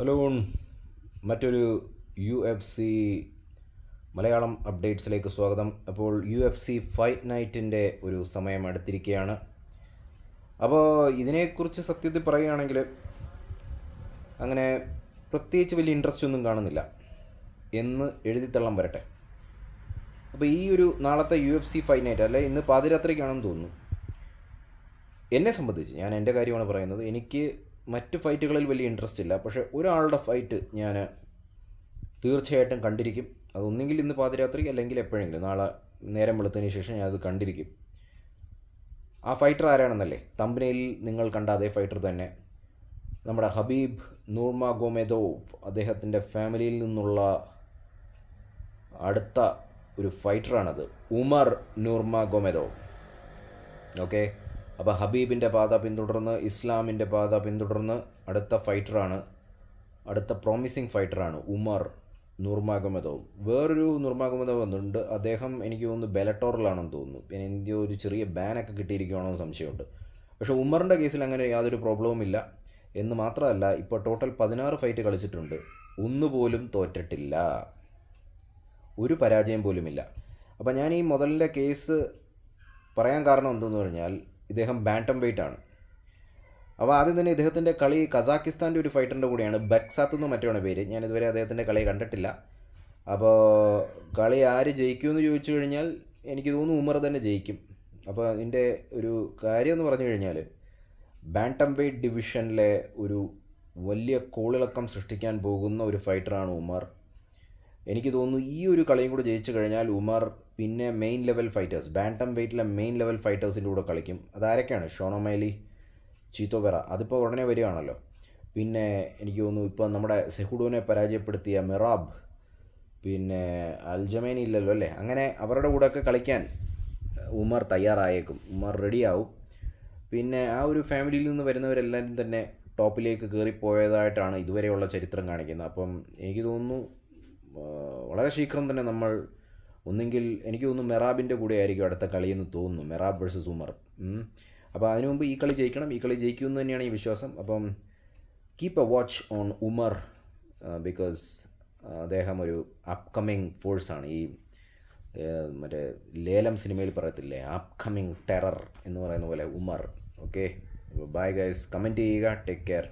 hello മറ്റൊരു U F C Malayalam അപ്ഡേറ്റ്സിലേക്ക് സ്വാഗതം അപ്പോൾ യു എഫ് സി ഫൈറ്റ് നൈറ്റിൻ്റെ ഒരു സമയം എടുത്തിരിക്കുകയാണ് അപ്പോൾ ഇതിനെക്കുറിച്ച് സത്യത്തിൽ പറയുകയാണെങ്കിൽ അങ്ങനെ പ്രത്യേകിച്ച് വലിയ ഇൻട്രസ്റ്റ് ഒന്നും കാണുന്നില്ല എന്ന് എഴുതിത്തള്ളം വരട്ടെ അപ്പോൾ ഈ ഒരു നാളത്തെ U F C fight night അല്ലെ ഇന്ന് പാതിരാത്രിക്കാണെന്ന് തോന്നുന്നു എന്നെ സംബന്ധിച്ച് ഞാൻ എൻ്റെ കാര്യമാണ് പറയുന്നത് എനിക്ക് മറ്റ് ഫൈറ്റുകളിൽ വലിയ ഇൻട്രസ്റ്റ് ഇല്ല പക്ഷേ ഒരാളുടെ ഫൈറ്റ് ഞാൻ തീർച്ചയായിട്ടും കണ്ടിരിക്കും അതൊന്നെങ്കിൽ ഇന്ന് പാതിരാത്രി അല്ലെങ്കിൽ എപ്പോഴെങ്കിലും നാളെ നേരം വെളുത്തതിന് ശേഷം ഞാനത് കണ്ടിരിക്കും ആ ഫൈറ്റർ ആരാണെന്നല്ലേ തമ്പനയിൽ നിങ്ങൾ കണ്ട അതേ ഫൈറ്റർ തന്നെ നമ്മുടെ ഹബീബ് നൂർമ ഗോമേദോവ് അദ്ദേഹത്തിൻ്റെ ഫാമിലിയിൽ നിന്നുള്ള അടുത്ത ഒരു ഫൈറ്ററാണത് ഉമർ നൂർമ ഗോമേദോവ് ഓക്കെ അപ്പോൾ ഹബീബിൻ്റെ പാത പിന്തുടർന്ന് ഇസ്ലാമിൻ്റെ പാത പിന്തുടർന്ന് അടുത്ത ഫൈറ്ററാണ് അടുത്ത പ്രോമിസിങ് ഫൈറ്ററാണ് ഉമർ നൂർമാഗമതവും വേറൊരു നൂർമാഗമതവ് വന്നിട്ടുണ്ട് അദ്ദേഹം എനിക്ക് തോന്നുന്നു ബെലറ്റോറിലാണെന്ന് തോന്നുന്നു പിന്നെ ഇന്ത്യ ഒരു ചെറിയ ബാനൊക്കെ കിട്ടിയിരിക്കുകയാണെന്ന് സംശയമുണ്ട് പക്ഷേ ഉമറിൻ്റെ കേസിൽ അങ്ങനെ യാതൊരു പ്രോബ്ലവും ഇല്ല എന്ന് മാത്രമല്ല ഇപ്പോൾ ടോട്ടൽ പതിനാറ് ഫൈറ്റ് കളിച്ചിട്ടുണ്ട് ഒന്നുപോലും തോറ്റിട്ടില്ല ഒരു പരാജയം പോലുമില്ല അപ്പോൾ ഞാൻ ഈ മുതലിൻ്റെ കേസ് പറയാൻ കാരണം എന്തെന്ന് പറഞ്ഞാൽ ഇദ്ദേഹം ബാൻറ്റം വെയിറ്റ് ആണ് അപ്പോൾ ആദ്യം തന്നെ ഇദ്ദേഹത്തിൻ്റെ കളി കസാക്കിസ്ഥാൻ്റെ ഒരു ഫൈറ്ററിൻ്റെ കൂടെയാണ് ബക്സാത്ത് എന്ന് മറ്റാണ് പേര് ഞാൻ ഇതുവരെ അദ്ദേഹത്തിൻ്റെ കളി കണ്ടിട്ടില്ല അപ്പോൾ കളി ആര് ജയിക്കുമെന്ന് ചോദിച്ചു കഴിഞ്ഞാൽ എനിക്ക് തോന്നുന്നു ഉമർ തന്നെ ജയിക്കും അപ്പോൾ അതിൻ്റെ ഒരു കാര്യം എന്ന് പറഞ്ഞു കഴിഞ്ഞാൽ ബാൻറ്റം വെയ്റ്റ് ഡിവിഷനിലെ ഒരു വലിയ കോളിളക്കം സൃഷ്ടിക്കാൻ പോകുന്ന ഒരു ഫൈറ്ററാണ് ഉമർ എനിക്ക് തോന്നുന്നു ഈ ഒരു കളിയും കൂടെ ജയിച്ചു കഴിഞ്ഞാൽ ഉമർ പിന്നെ മെയിൻ ലെവൽ ഫൈറ്റേഴ്സ് ബാൻറ്റം വെയ്റ്റിലെ മെയിൻ ലെവൽ ഫൈറ്റേഴ്സിൻ്റെ കൂടെ കളിക്കും അതാരൊക്കെയാണ് ഷോണോമൈലി ചീത്തോവെറ അതിപ്പോൾ ഉടനെ വരികയാണല്ലോ പിന്നെ എനിക്ക് തോന്നുന്നു ഇപ്പോൾ നമ്മുടെ സെഹുഡോനെ പരാജയപ്പെടുത്തിയ മിറാബ് പിന്നെ അൽജമേനി ഇല്ലല്ലോ അല്ലേ അങ്ങനെ അവരുടെ കൂടെയൊക്കെ കളിക്കാൻ ഉമർ തയ്യാറായേക്കും ഉമർ റെഡിയാവും പിന്നെ ആ ഒരു ഫാമിലിയിൽ നിന്ന് വരുന്നവരെല്ലാവരും തന്നെ ടോപ്പിലേക്ക് കയറിപ്പോയതായിട്ടാണ് ഇതുവരെയുള്ള ചരിത്രം കാണിക്കുന്നത് അപ്പം എനിക്ക് തോന്നുന്നു വളരെ ശീഘ്രം തന്നെ നമ്മൾ ഒന്നെങ്കിൽ എനിക്ക് തോന്നുന്നു മെറാബിൻ്റെ കൂടെ ആയിരിക്കും അടുത്ത കളിയെന്ന് തോന്നുന്നു മെറാബ് വേഴ്സസ് ഉമർ അപ്പോൾ അതിനു മുമ്പ് ഈ കളി ജയിക്കണം ഈ കളി ജയിക്കുമെന്ന് തന്നെയാണ് ഈ വിശ്വാസം അപ്പം keep a watch on Umar because അദ്ദേഹം ഒരു അപ്കമ്മിങ് ഫോഴ്സാണ് ഈ മറ്റേ ലേലം സിനിമയിൽ പറയത്തില്ലേ അപ്കമ്മിങ് ടെറർ എന്ന് പറയുന്ന പോലെ Umar okay bye guys comment ചെയ്യുക ടേക്ക് കെയർ